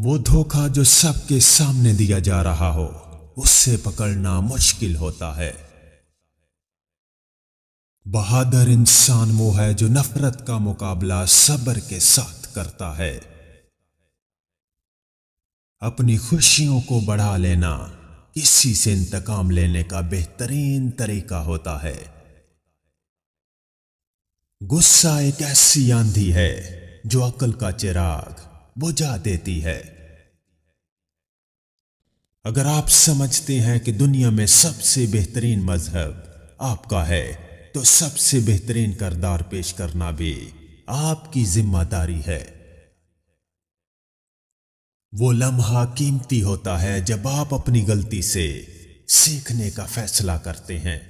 वो धोखा जो सबके सामने दिया जा रहा हो उससे पकड़ना मुश्किल होता है बहादुर इंसान वो है जो नफरत का मुकाबला सब्र के साथ करता है अपनी खुशियों को बढ़ा लेना किसी से इंतकाम लेने का बेहतरीन तरीका होता है गुस्सा एक ऐसी आंधी है जो अकल का चिराग बुझा देती है अगर आप समझते हैं कि दुनिया में सबसे बेहतरीन मजहब आपका है तो सबसे बेहतरीन करदार पेश करना भी आपकी जिम्मेदारी है वो लम्हा कीमती होता है जब आप अपनी गलती से सीखने का फैसला करते हैं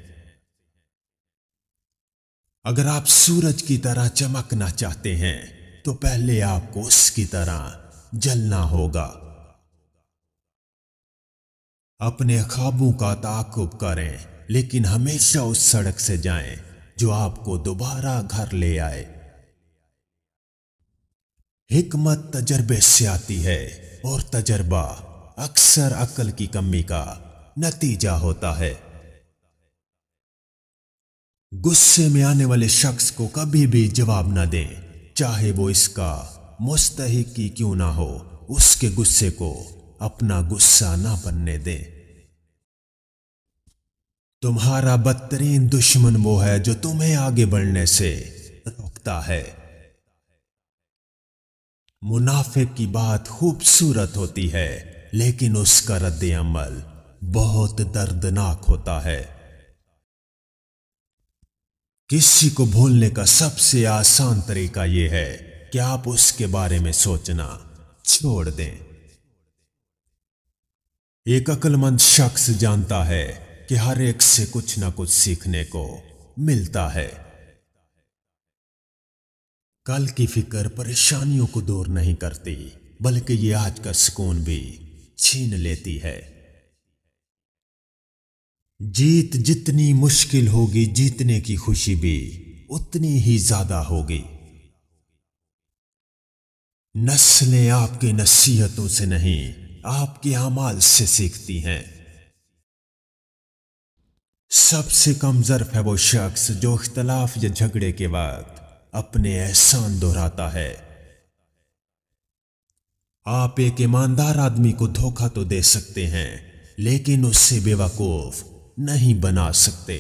अगर आप सूरज की तरह चमकना चाहते हैं तो पहले आपको उसकी तरह जलना होगा अपने ख्वाबों का ताकुब करें लेकिन हमेशा उस सड़क से जाएं जो आपको दोबारा घर ले आए हिकमत तजर्बे से आती है और तजर्बा अक्सर अकल की कमी का नतीजा होता है गुस्से में आने वाले शख्स को कभी भी जवाब ना दें चाहे वो इसका मुस्तक क्यों ना हो उसके गुस्से को अपना गुस्सा ना बनने दे तुम्हारा बदतरीन दुश्मन वो है जो तुम्हें आगे बढ़ने से रोकता है मुनाफे की बात खूबसूरत होती है लेकिन उसका रद्द अमल बहुत दर्दनाक होता है किसी को भूलने का सबसे आसान तरीका यह है कि आप उसके बारे में सोचना छोड़ दें एक अक्लमंद शख्स जानता है कि हर एक से कुछ ना कुछ सीखने को मिलता है कल की फिक्र परेशानियों को दूर नहीं करती बल्कि ये आज का सुकून भी छीन लेती है जीत जितनी मुश्किल होगी जीतने की खुशी भी उतनी ही ज्यादा होगी नस्लें आपके नसीहतों से नहीं आपके अमाल से सीखती हैं सबसे कम जर्फ है वो शख्स जो इख्तलाफ या झगड़े के वक्त अपने एहसान दोहराता है आप एक ईमानदार आदमी को धोखा तो दे सकते हैं लेकिन उससे बेवकूफ नहीं बना सकते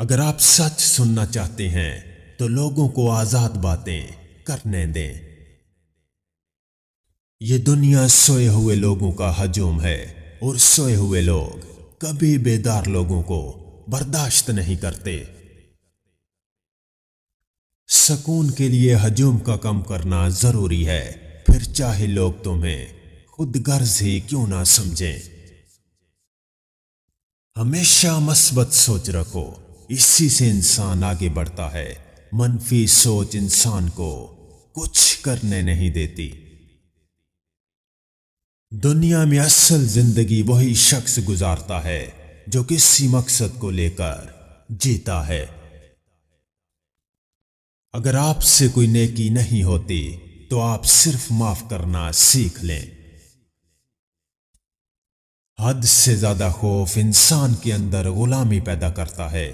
अगर आप सच सुनना चाहते हैं तो लोगों को आजाद बातें करने दें ये दुनिया सोए हुए लोगों का हजूम है और सोए हुए लोग कभी बेदार लोगों को बर्दाश्त नहीं करते सुकून के लिए हजूम का कम करना जरूरी है फिर चाहे लोग तुम्हें खुद गर्ज ही क्यों ना समझें हमेशा मस्बत सोच रखो इसी से इंसान आगे बढ़ता है मनफी सोच इंसान को कुछ करने नहीं देती दुनिया में असल जिंदगी वही शख्स गुजारता है जो किसी मकसद को लेकर जीता है अगर आपसे कोई नेकी नहीं होती तो आप सिर्फ माफ करना सीख लें हद से ज्यादा खौफ इंसान के अंदर गुलामी पैदा करता है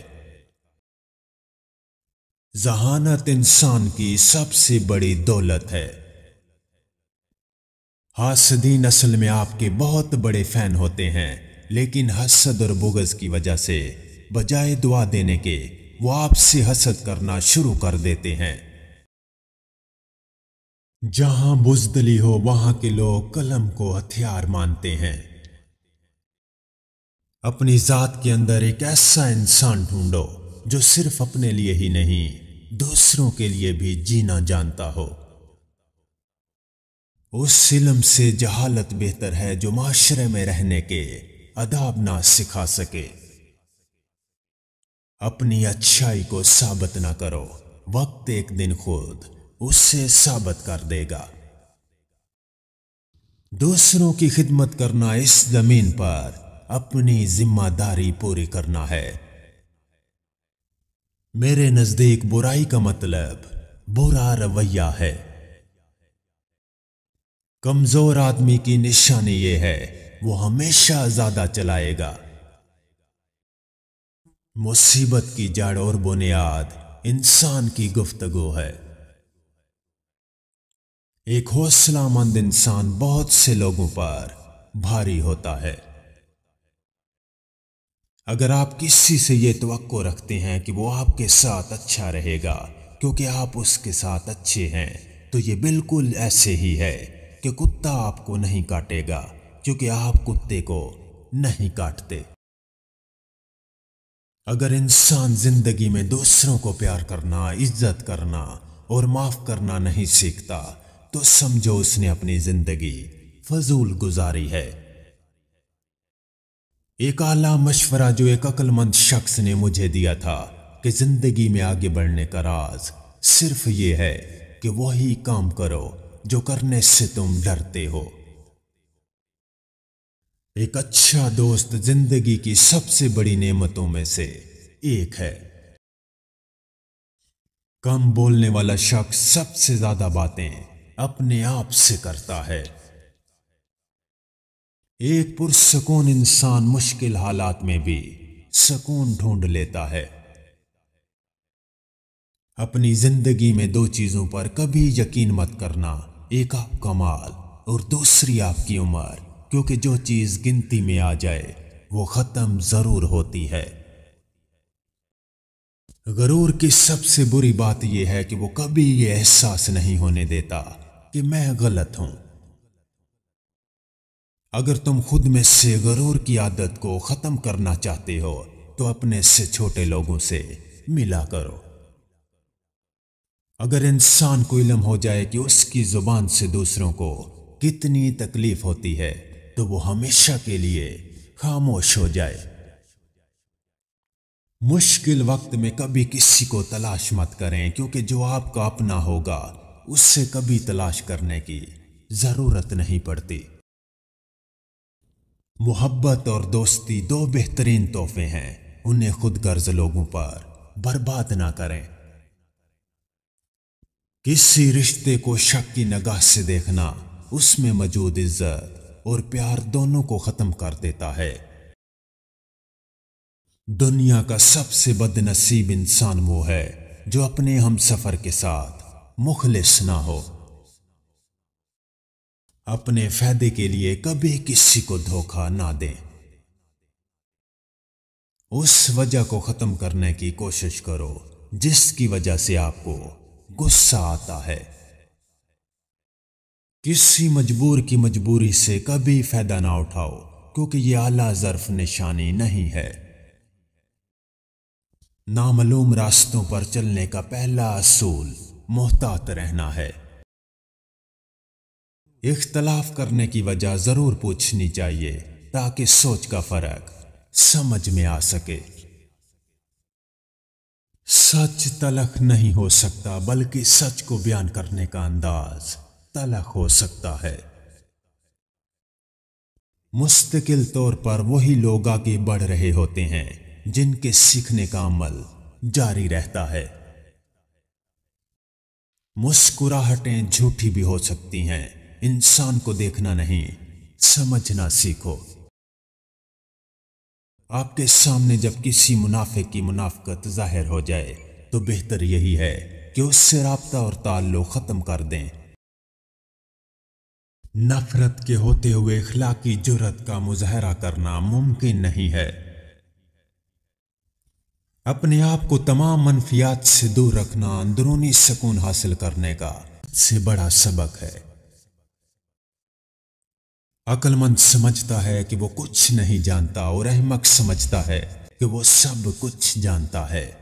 जहानत इंसान की सबसे बड़ी दौलत है हासदीन नस्ल में आपके बहुत बड़े फैन होते हैं लेकिन हसद और बुगज की वजह से बजाय दुआ देने के वो आपसे हसद करना शुरू कर देते हैं जहां बुजदली हो वहां के लोग कलम को हथियार मानते हैं अपनी ज़ात के अंदर एक ऐसा इंसान ढूंढो जो सिर्फ अपने लिए ही नहीं दूसरों के लिए भी जीना जानता हो उस इलम से जहालत बेहतर है जो माशरे में रहने के अदाब ना सिखा सके अपनी अच्छाई को साबित ना करो वक्त एक दिन खुद उससे साबित कर देगा दूसरों की खिदमत करना इस जमीन पर अपनी जिम्मेदारी पूरी करना है मेरे नजदीक बुराई का मतलब बुरा रवैया है कमजोर आदमी की निशानी यह है वो हमेशा ज्यादा चलाएगा मुसीबत की जड़ और बुनियाद इंसान की गुफ्तगु है एक हौसलामंद इंसान बहुत से लोगों पर भारी होता है अगर आप किसी से ये तो रखते हैं कि वो आपके साथ अच्छा रहेगा क्योंकि आप उसके साथ अच्छे हैं तो ये बिल्कुल ऐसे ही है कि कुत्ता आपको नहीं काटेगा क्योंकि आप कुत्ते को नहीं काटते अगर इंसान जिंदगी में दूसरों को प्यार करना इज्जत करना और माफ करना नहीं सीखता तो समझो उसने अपनी जिंदगी फजूल गुजारी है एक आला मशवरा जो एक अक्लमंद शख्स ने मुझे दिया था कि जिंदगी में आगे बढ़ने का राज सिर्फ ये है कि वही काम करो जो करने से तुम डरते हो एक अच्छा दोस्त जिंदगी की सबसे बड़ी नेमतों में से एक है कम बोलने वाला शख्स सबसे ज्यादा बातें अपने आप से करता है एक पुरसकून इंसान मुश्किल हालात में भी सुकून ढूंढ लेता है अपनी जिंदगी में दो चीजों पर कभी यकीन मत करना एक आपका माल और दूसरी आपकी उम्र क्योंकि जो चीज गिनती में आ जाए वो खत्म जरूर होती है गरूर की सबसे बुरी बात यह है कि वो कभी ये एहसास नहीं होने देता कि मैं गलत हूं अगर तुम खुद में से गरूर की आदत को ख़त्म करना चाहते हो तो अपने से छोटे लोगों से मिला करो अगर इंसान को इलम हो जाए कि उसकी ज़ुबान से दूसरों को कितनी तकलीफ़ होती है तो वो हमेशा के लिए खामोश हो जाए मुश्किल वक्त में कभी किसी को तलाश मत करें क्योंकि जो आपका अपना होगा उससे कभी तलाश करने की ज़रूरत नहीं पड़ती मोहब्बत और दोस्ती दो बेहतरीन तोहफे हैं उन्हें खुद गर्ज लोगों पर बर्बाद ना करें किसी रिश्ते को शक की नगाह से देखना उसमें मौजूद इज्जत और प्यार दोनों को खत्म कर देता है दुनिया का सबसे बदनसीब इंसान वो है जो अपने हम सफर के साथ मुखलिस ना हो अपने फायदे के लिए कभी किसी को धोखा ना दें उस वजह को खत्म करने की कोशिश करो जिसकी वजह से आपको गुस्सा आता है किसी मजबूर की मजबूरी से कभी फायदा ना उठाओ क्योंकि यह आला जर्फ निशानी नहीं है नामलूम रास्तों पर चलने का पहला असूल मोहतात रहना है इख्तलाफ करने की वजह ज़रूर पूछनी चाहिए ताकि सोच का फर्क समझ में आ सके सच तलख नहीं हो सकता बल्कि सच को बयान करने का अंदाज तलख हो सकता है मुस्तकिल तौर पर वही लोग आगे बढ़ रहे होते हैं जिनके सीखने का अमल जारी रहता है मुस्कुराहटें झूठी भी हो सकती हैं इंसान को देखना नहीं समझना सीखो आपके सामने जब किसी मुनाफे की मुनाफकत जाहिर हो जाए तो बेहतर यही है कि उससे रबता और ताल्लुक ख़त्म कर दें नफरत के होते हुए की जरूरत का मुजाहरा करना मुमकिन नहीं है अपने आप को तमाम मनफियात से दूर रखना अंदरूनी सुकून हासिल करने का से बड़ा सबक है अकलमंद समझता है कि वो कुछ नहीं जानता और अहमक समझता है कि वो सब कुछ जानता है